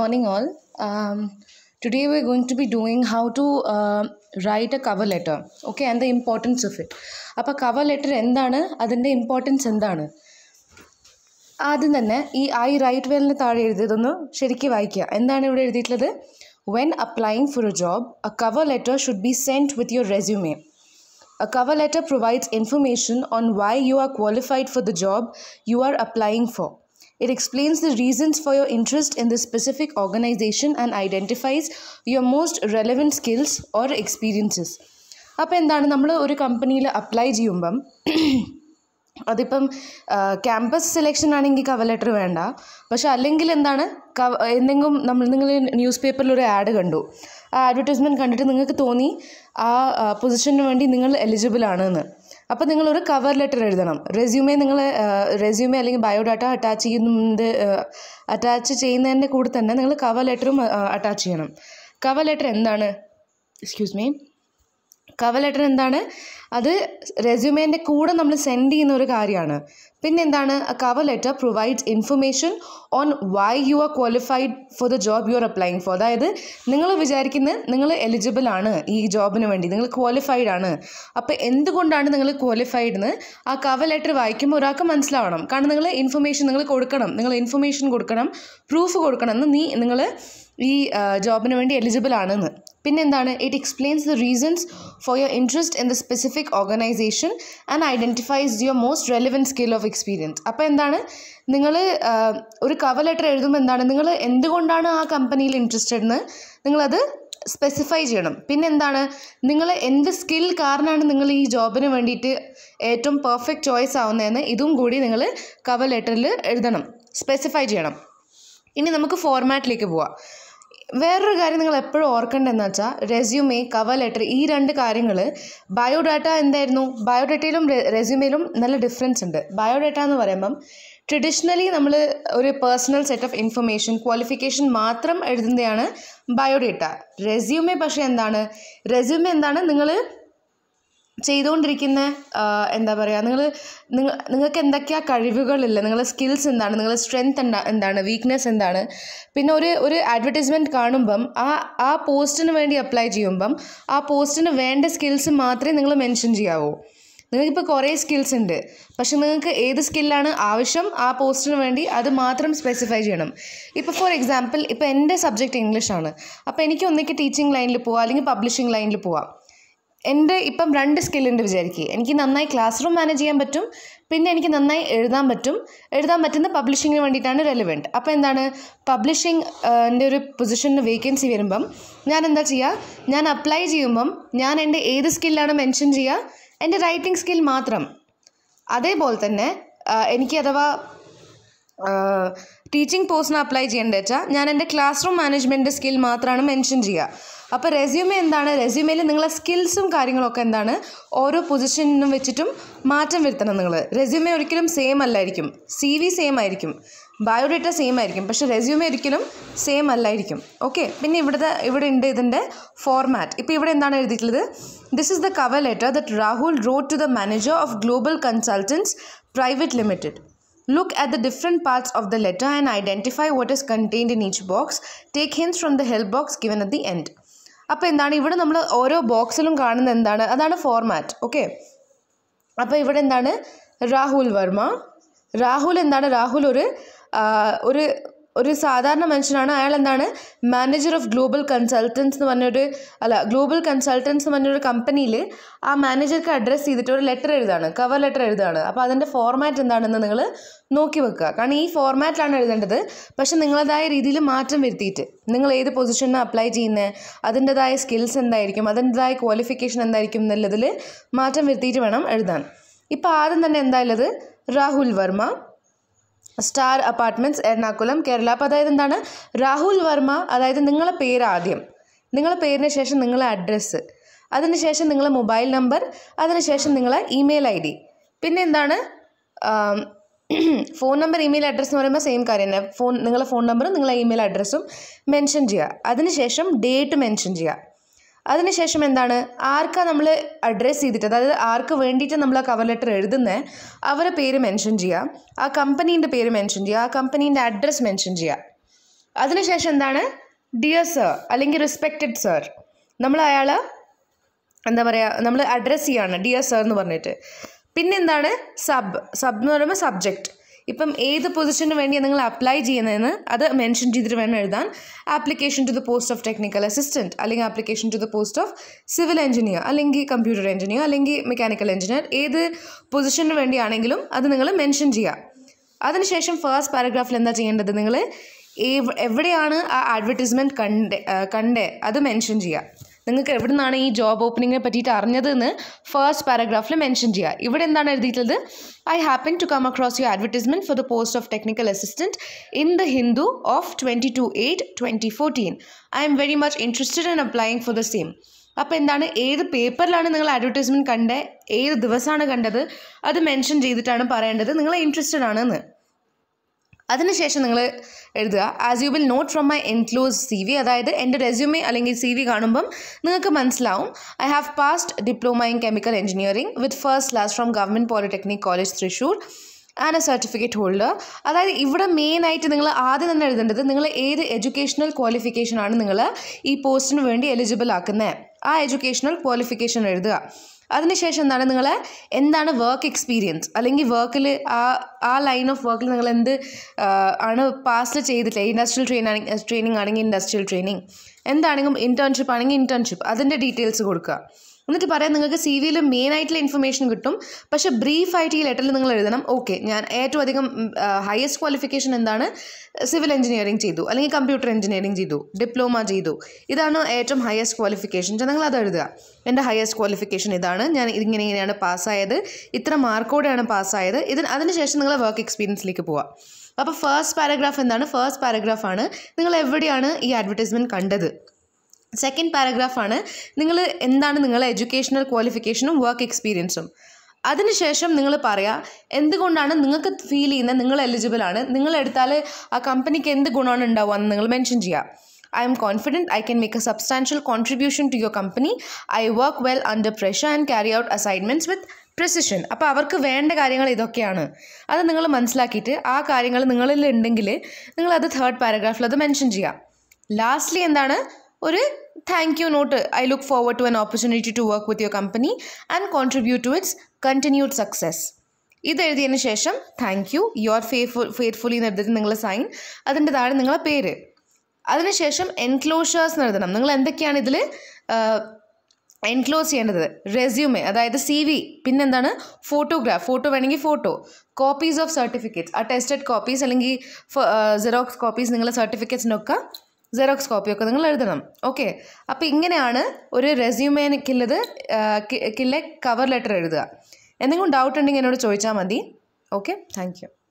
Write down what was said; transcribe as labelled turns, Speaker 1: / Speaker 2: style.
Speaker 1: morning all um, today we're going to be doing how to uh, write a cover letter okay and the importance of it അപ്പോൾ cover letter എന്താണ് അതിൻ്റെ importance എന്താണ് ആദ്യം തന്നെ ഈ I right വെല്ലിന് താഴെ എഴുതിയതൊന്ന് ശരിക്കും വായിക്കുക എന്താണ് ഇവിടെ എഴുതിയിട്ടുള്ളത് when applying for a job a cover letter should be sent with your resume a cover letter provides information on why you are qualified for the job you are applying for It explains the reasons for your interest in this specific organization and identifies your most relevant skills or experiences. അപ്പോൾ എന്താണ് നമ്മൾ ഒരു കമ്പനിയിൽ apply ചെയ്യുമ്പം അതിപ്പം campus selection ആണെങ്കിൽ cover letter വേണ്ട പക്ഷെ അല്ലെങ്കിൽ എന്താണ് കവ എന്തെങ്കിലും നമ്മൾ നിങ്ങൾ ന്യൂസ് പേപ്പറിൽ ഒരു ആഡ് കണ്ടു ആ അഡ്വർടൈസ്മെൻറ്റ് കണ്ടിട്ട് നിങ്ങൾക്ക് തോന്നി ആ പൊസിഷന് വേണ്ടി നിങ്ങൾ എലിജിബിൾ ആണെന്ന് അപ്പോൾ നിങ്ങളൊരു കവർ ലെറ്റർ എഴുതണം റെസ്യൂമേ നിങ്ങൾ റെസ്യൂമേ അല്ലെങ്കിൽ ബയോഡാറ്റ അറ്റാച്ച് ചെയ്യുന്നത് അറ്റാച്ച് ചെയ്യുന്നതിൻ്റെ കൂടെ തന്നെ നിങ്ങൾ കവർ ലെറ്ററും അറ്റാച്ച് ചെയ്യണം കവർ ലെറ്റർ എന്താണ് എക്സ്ക്യൂസ് മീ കവർ ലെറ്റർ എന്താണ് അത് റെസ്യൂമേൻ്റെ കൂടെ നമ്മൾ സെൻഡ് ചെയ്യുന്ന ഒരു കാര്യമാണ് പിന്നെ എന്താണ് cover letter provides information on why you are qualified for the job you are applying for അതായത് നിങ്ങൾ വിചാരിക്കുന്നത് നിങ്ങൾ എലിജിബിൾ ആണ് ഈ ജോബിന് വേണ്ടി നിങ്ങൾ ക്വാളിഫൈഡ് ആണ് അപ്പോൾ എന്തുകൊണ്ടാണ് നിങ്ങൾ ക്വാളിഫൈഡ് എന്ന് ആ കവർ ലെറ്റർ വായിക്കുമ്പോൾ ഒരാൾക്ക് മനസ്സിലാവണം കാരണം നിങ്ങൾ ഇൻഫർമേഷൻ നിങ്ങൾ കൊടുക്കണം നിങ്ങൾ ഇൻഫർമേഷൻ കൊടുക്കണം പ്രൂഫ് കൊടുക്കണം എന്ന് നീ നിങ്ങൾ ഈ ജോബിന് വേണ്ടി എലിജിബിൾ ആണെന്ന് പിന്നെന്താണ് it explains the reasons for your interest in the specific organisation and identifies your most relevant skill of experience അപ്പോൾ എന്താണ് നിങ്ങൾ ഒരു കവർ ലെറ്റർ എഴുതുമ്പോൾ എന്താണ് നിങ്ങൾ എന്തുകൊണ്ടാണ് ആ കമ്പനിയിൽ ഇൻട്രസ്റ്റഡ് എന്ന് നിങ്ങളത് സ്പെസിഫൈ ചെയ്യണം പിന്നെ എന്താണ് നിങ്ങൾ എന്ത് സ്കിൽ കാരണമാണ് നിങ്ങൾ ഈ ജോബിന് വേണ്ടിയിട്ട് ഏറ്റവും പെർഫെക്റ്റ് ചോയ്സ് ആവുന്നതെന്ന് ഇതും കൂടി നിങ്ങൾ കവർ ലെറ്ററിൽ എഴുതണം സ്പെസിഫൈ ചെയ്യണം ഇനി നമുക്ക് ഫോർമാറ്റിലേക്ക് പോവാം വേറൊരു കാര്യം നിങ്ങൾ എപ്പോഴും ഓർക്കേണ്ടതെന്ന് വെച്ചാൽ റെസ്യൂമേ കവർ ലെറ്റർ ഈ രണ്ട് കാര്യങ്ങൾ ബയോഡാറ്റ എന്തായിരുന്നു ബയോഡാറ്റയിലും റെസ്യൂമേലും നല്ല ഡിഫറൻസ് ഉണ്ട് ബയോഡാറ്റ എന്ന് പറയുമ്പം ട്രഡീഷണലി നമ്മൾ ഒരു personal set of information qualification മാത്രം എഴുതുന്നതാണ് ബയോഡേറ്റ റെസ്യൂമേ പക്ഷേ എന്താണ് റെസ്യൂമേ എന്താണ് നിങ്ങൾ ചെയ്തുകൊണ്ടിരിക്കുന്ന എന്താ പറയുക നിങ്ങൾ നിങ്ങൾക്ക് എന്തൊക്കെയാണ് കഴിവുകളില്ല നിങ്ങളുടെ സ്കിൽസ് എന്താണ് നിങ്ങളുടെ സ്ട്രെങ്ത് എന്താ എന്താണ് വീക്ക്നെസ് എന്താണ് പിന്നെ ഒരു ഒരു അഡ്വർടൈസ്മെൻറ്റ് കാണുമ്പം ആ ആ പോസ്റ്റിന് വേണ്ടി അപ്ലൈ ചെയ്യുമ്പം ആ പോസ്റ്റിന് വേണ്ട സ്കിൽസ് മാത്രമേ നിങ്ങൾ മെൻഷൻ ചെയ്യാവൂ നിങ്ങൾക്കിപ്പോൾ കുറേ സ്കിൽസ് ഉണ്ട് പക്ഷെ നിങ്ങൾക്ക് ഏത് സ്കില്ലാണ് ആവശ്യം ആ പോസ്റ്റിന് വേണ്ടി അത് മാത്രം സ്പെസിഫൈ ചെയ്യണം ഇപ്പോൾ ഫോർ എക്സാമ്പിൾ ഇപ്പോൾ എൻ്റെ സബ്ജക്റ്റ് ഇംഗ്ലീഷാണ് അപ്പോൾ എനിക്ക് ഒന്നിക്ക് ടീച്ചിങ് ലൈനിൽ പോവാം അല്ലെങ്കിൽ പബ്ലിഷിംഗ് ലൈനിൽ പോവാം എൻ്റെ ഇപ്പം രണ്ട് സ്കില്ലുണ്ട് വിചാരിക്കുക എനിക്ക് നന്നായി ക്ലാസ് റൂം മാനേജ് ചെയ്യാൻ പറ്റും പിന്നെ എനിക്ക് നന്നായി എഴുതാൻ പറ്റും എഴുതാൻ പറ്റുന്ന പബ്ലിഷിങ്ങിന് വേണ്ടിയിട്ടാണ് റെലിവെൻറ്റ് അപ്പോൾ എന്താണ് പബ്ലിഷിംഗ് എൻ്റെ ഒരു പൊസിഷനിൽ വേക്കൻസി വരുമ്പം ഞാൻ എന്താ ചെയ്യുക ഞാൻ അപ്ലൈ ചെയ്യുമ്പം ഞാൻ എൻ്റെ ഏത് സ്കില്ലാണ് മെൻഷൻ ചെയ്യുക എൻ്റെ റൈറ്റിംഗ് സ്കിൽ മാത്രം അതേപോലെ തന്നെ എനിക്ക് അഥവാ ടീച്ചിങ് പോസ്റ്റിന് അപ്ലൈ ചെയ്യേണ്ടത് വെച്ചാൽ ഞാൻ എൻ്റെ ക്ലാസ് റൂം മാനേജ്മെൻറ്റ് സ്കിൽ മാത്രമാണ് മെൻഷൻ ചെയ്യുക അപ്പോൾ റെസ്യൂമേ എന്താണ് റെസ്യൂമേയിൽ നിങ്ങളെ സ്കിൽസും കാര്യങ്ങളൊക്കെ എന്താണ് ഓരോ പൊസിഷനും വെച്ചിട്ടും മാറ്റം വരുത്തണം നിങ്ങൾ റെസ്യൂമേ ഒരിക്കലും സെയിം അല്ലായിരിക്കും സി വി സെയിം ആയിരിക്കും ബയോഡേറ്റ സെയിം ആയിരിക്കും പക്ഷേ റെസ്യൂമേ ഒരിക്കലും സെയിം അല്ലായിരിക്കും ഓക്കെ പിന്നെ ഇവിടുത്തെ ഇവിടെ ഉണ്ട് ഇതിൻ്റെ ഫോർമാറ്റ് ഇപ്പോൾ ഇവിടെ എന്താണ് എഴുതിയിട്ടുള്ളത് this is the cover letter that Rahul wrote to the manager of Global Consultants Private Limited Look at the different parts of the letter and identify what is contained in each box. Take hints from the help box given at the end. അപ്പോൾ എന്താണ് ഇവിടെ നമ്മൾ ഓരോ ബോക്സിലും കാണുന്ന എന്താണ് അതാണ് format okay അപ്പോൾ ഇവിടെ എന്താണ് രാഹുൽ വർമ്മ രാഹുൽ എന്താണ് രാഹുൽ ഒരു ഒരു ഒരു സാധാരണ മനുഷ്യനാണ് അയാൾ എന്താണ് മാനേജർ ഓഫ് ഗ്ലോബൽ കൺസൾട്ടൻസ് എന്ന് പറഞ്ഞൊരു അല്ല ഗ്ലോബൽ കൺസൾട്ടൻസ് എന്ന് പറഞ്ഞൊരു കമ്പനിയിൽ ആ മാനേജർക്ക് അഡ്രസ്സ് ചെയ്തിട്ട് ഒരു ലെറ്റർ എഴുതാണ് കവർ ലെറ്റർ എഴുതാണ് അപ്പോൾ അതിൻ്റെ ഫോർമാറ്റ് എന്താണെന്ന് നിങ്ങൾ നോക്കി വെക്കുക കാരണം ഈ ഫോർമാറ്റിലാണ് എഴുതേണ്ടത് പക്ഷേ നിങ്ങളതായ രീതിയിൽ മാറ്റം വരുത്തിയിട്ട് നിങ്ങൾ ഏത് പൊസിഷനിൽ അപ്ലൈ ചെയ്യുന്നത് അതിൻ്റെതായ സ്കിൽസ് എന്തായിരിക്കും അതിൻ്റെതായ ക്വാളിഫിക്കേഷൻ എന്തായിരിക്കും എന്നുള്ളതിൽ മാറ്റം വരുത്തിയിട്ട് വേണം എഴുതാൻ ഇപ്പോൾ ആദ്യം തന്നെ എന്തായാലും രാഹുൽ വർമ്മ സ്റ്റാർ അപ്പാർട്ട്മെൻറ്റ്സ് എറണാകുളം കേരള അപ്പോൾ അതായത് എന്താണ് രാഹുൽ വർമ്മ അതായത് നിങ്ങളെ പേര് ആദ്യം നിങ്ങളെ പേരിന് ശേഷം നിങ്ങളെ അഡ്രസ്സ് അതിനുശേഷം നിങ്ങളെ മൊബൈൽ നമ്പർ അതിനുശേഷം നിങ്ങളെ ഇമെയിൽ ഐ ഡി പിന്നെ എന്താണ് ഫോൺ നമ്പർ ഇമെയിൽ അഡ്രസ്സ് എന്ന് പറയുമ്പോൾ സെയിം കാര്യം തന്നെ ഫോൺ നിങ്ങളെ ഫോൺ നമ്പറും നിങ്ങളെ ഇമെയിൽ അഡ്രസ്സും മെൻഷൻ ചെയ്യുക അതിനുശേഷം ഡേറ്റ് മെൻഷൻ ചെയ്യുക അതിനുശേഷം എന്താണ് ആർക്കാ നമ്മൾ അഡ്രസ്സ് ചെയ്തിട്ട് അതായത് ആർക്ക് വേണ്ടിയിട്ട് നമ്മൾ ആ കവർ ലെറ്റർ എഴുതുന്നത് അവരുടെ പേര് മെൻഷൻ ചെയ്യുക ആ കമ്പനീൻ്റെ പേര് മെൻഷൻ ചെയ്യുക ആ കമ്പനീൻ്റെ അഡ്രസ്സ് മെൻഷൻ ചെയ്യുക അതിനുശേഷം എന്താണ് ഡിയർ സർ അല്ലെങ്കിൽ റെസ്പെക്റ്റഡ് സർ നമ്മൾ അയാൾ എന്താ പറയുക നമ്മൾ അഡ്രസ്സ് ചെയ്യാണ് ഡിയർ സർ എന്ന് പറഞ്ഞിട്ട് പിന്നെന്താണ് സബ് സബ് എന്ന് പറയുമ്പോൾ സബ്ജക്റ്റ് ഇപ്പം ഏത് പൊസിഷന് വേണ്ടിയാണ് നിങ്ങൾ അപ്ലൈ ചെയ്യുന്നതെന്ന് അത് മെൻഷൻ ചെയ്തിട്ട് വേണം എഴുതാൻ application to the post of technical assistant അല്ലെങ്കിൽ application to the post of civil engineer അല്ലെങ്കിൽ കമ്പ്യൂട്ടർ എഞ്ചിനീയർ അല്ലെങ്കിൽ മെക്കാനിക്കൽ എഞ്ചിനീയർ ഏത് പൊസിഷന് വേണ്ടിയാണെങ്കിലും അത് നിങ്ങൾ മെൻഷൻ ചെയ്യുക അതിനുശേഷം ഫസ്റ്റ് പാരഗ്രാഫിൽ എന്താ ചെയ്യേണ്ടത് നിങ്ങൾ എവിടെയാണ് ആ അഡ്വർട്ടിസ്മെൻറ്റ് കണ്ടേ കണ്ടേ അത് മെൻഷൻ ചെയ്യുക നിങ്ങൾക്ക് എവിടെ നിന്നാണ് ഈ ജോബ് ഓപ്പണിങ്ങിനെ പറ്റിയിട്ട് എന്ന് ഫസ്റ്റ് പാരഗ്രാഫിൽ മെൻഷൻ ചെയ്യുക ഇവിടെ എന്താണ് എഴുതിയിട്ടുള്ളത് I happen to come across you advertisement for the post of technical assistant in the Hindu of twenty two eight twenty fourteen I'm very much interested in applying for the same അപ്പോൾ എന്താണ് ഏത് പേപ്പറിലാണ് നിങ്ങൾ advertisement കണ്ടത് ഏത് ദിവസമാണ് കണ്ടത് അത് mention ചെയ്തിട്ടാണ് പറയേണ്ടത് നിങ്ങൾ ഇൻട്രസ്റ്റഡ് ആണെന്ന് അതിനുശേഷം നിങ്ങൾ എഴുതുക as you will note from my enclosed C V അതായത് എൻ്റെ റെസ്യൂമേ അല്ലെങ്കിൽ സി വി കാണുമ്പം നിങ്ങൾക്ക് മനസ്സിലാവും I have passed diploma in chemical engineering with first class from government polytechnic college Thrissur and a certificate holder അതായത് ഇവിടെ മെയിനായിട്ട് നിങ്ങൾ ആദ്യം തന്നെ എഴുതേണ്ടത് നിങ്ങൾ ഏത് എഡ്യൂക്കേഷണൽ ക്വാളിഫിക്കേഷനാണ് നിങ്ങൾ ഈ പോസ്റ്റിന് വേണ്ടി എലിജിബിൾ ആക്കുന്നത് ആ എഡ്യൂക്കേഷണൽ ക്വാളിഫിക്കേഷൻ എഴുതുക അതിനുശേഷം എന്താണ് നിങ്ങൾ എന്താണ് വർക്ക് എക്സ്പീരിയൻസ് അല്ലെങ്കിൽ വർക്കിൽ ആ ആ ലൈൻ ഓഫ് വർക്കിൽ നിങ്ങൾ എന്ത് ആണ് പാസ്റ്റ് ചെയ്തിട്ടില്ല ഇൻഡസ്ട്രിയൽ ട്രെയിനിങ് ട്രെയിനിങ് ആണെങ്കിൽ ഇൻഡസ്ട്രിയൽ ട്രെയിനിങ് എന്താണെങ്കിലും ഇൻറ്റേൺഷിപ്പ് ആണെങ്കിൽ ഇൻറ്റേൺഷിപ്പ് അതിൻ്റെ ഡീറ്റെയിൽസ് കൊടുക്കുക എന്നിട്ട് പറയാം നിങ്ങൾക്ക് സി വിയിൽ മെയിനായിട്ടുള്ള ഇൻഫർമേഷൻ കിട്ടും പക്ഷേ ബ്രീഫായിട്ട് ഈ ലെറ്ററിൽ നിങ്ങൾ എഴുതണം ഓക്കെ ഞാൻ ഏറ്റവും അധികം ഹയസ്റ്റ് ക്വാളിഫിക്കേഷൻ എന്താണ് സിവിൽ എഞ്ചിനീയറിംഗ് ചെയ്തു അല്ലെങ്കിൽ കമ്പ്യൂട്ടർ എഞ്ചിനീയറിംഗ് ചെയ്തു ഡിപ്ലോമ ചെയ്തു ഇതാണ് ഏറ്റവും ഹയസ്റ്റ് ക്വാളിഫിക്കേഷൻ നിങ്ങൾ അത് എഴുതുക എൻ്റെ ഹയസ്റ്റ് ക്വാളിഫിക്കേഷൻ ഇതാണ് ഞാൻ ഇതിങ്ങനെ ഇങ്ങനെയാണ് പാസ്സായത് ഇത്ര മാർക്കോടെയാണ് പാസ്സായത് ഇതിന് അതിനുശേഷം നിങ്ങൾ വർക്ക് എക്സ്പീരിയൻസിലേക്ക് പോവുക അപ്പോൾ ഫസ്റ്റ് പാരഗ്രാഫ് എന്താണ് ഫസ്റ്റ് പാരഗ്രാഫാണ് നിങ്ങൾ എവിടെയാണ് ഈ അഡ്വർടൈസ്മെൻറ്റ് കണ്ടത് സെക്കൻഡ് പാരഗ്രാഫാണ് നിങ്ങൾ എന്താണ് നിങ്ങളുടെ എഡ്യൂക്കേഷണൽ ക്വാളിഫിക്കേഷനും വർക്ക് എക്സ്പീരിയൻസും അതിനുശേഷം നിങ്ങൾ പറയാം എന്തുകൊണ്ടാണ് നിങ്ങൾക്ക് ഫീൽ ചെയ്യുന്നത് നിങ്ങൾ എലിജിബിൾ ആണ് നിങ്ങൾ എടുത്താൽ ആ കമ്പനിക്ക് എന്ത് ഗുണമാണ് ഉണ്ടാവുക എന്ന് നിങ്ങൾ മെൻഷൻ ചെയ്യുക I'm confident I can make a substantial contribution to your company I work well under pressure and carry out assignments with precision അപ്പോൾ അവർക്ക് വേണ്ട കാര്യങ്ങൾ ഇതൊക്കെയാണ് അത് നിങ്ങൾ മനസ്സിലാക്കിയിട്ട് ആ കാര്യങ്ങൾ നിങ്ങളിൽ ഉണ്ടെങ്കിൽ നിങ്ങളത് തേർഡ് പാരഗ്രാഫിൽ അത് മെൻഷൻ ചെയ്യുക ലാസ്റ്റ്ലി എന്താണ് ഒരു thank you note I look forward to an opportunity to work with your company and contribute to its continued success ഇത് എഴുതിയതിന് ശേഷം thank you yours faithful faithfully എന്ന് എഴുതിയിട്ട് നിങ്ങളെ സൈൻ അതിൻ്റെ താഴെ നിങ്ങളെ പേര് അതിനുശേഷം എൻക്ലോഷേഴ്സ് എന്ന് എഴുതണം നിങ്ങൾ എന്തൊക്കെയാണ് ഇതിൽ എൻക്ലോസ് ചെയ്യേണ്ടത് റെസ്യൂമെ അതായത് സി വി പിന്നെന്താണ് ഫോട്ടോഗ്രാഫ് ഫോട്ടോ വേണമെങ്കിൽ photo copies of certificates attested copies അല്ലെങ്കിൽ സെറോക്സ് കോപ്പീസ് നിങ്ങളുടെ സർട്ടിഫിക്കറ്റ്സിനൊക്കെ സെറോക്സ് കോപ്പിയൊക്കെ നിങ്ങൾ എഴുതണം ഓക്കെ അപ്പോൾ ഇങ്ങനെയാണ് ഒരു റെസ്യൂമേക്കുള്ളത് കില്ലെ കവർ ലെറ്റർ എഴുതുക എന്തെങ്കിലും ഡൗട്ട് ഉണ്ടെങ്കിൽ എന്നോട് ചോദിച്ചാൽ മതി ഓക്കെ താങ്ക്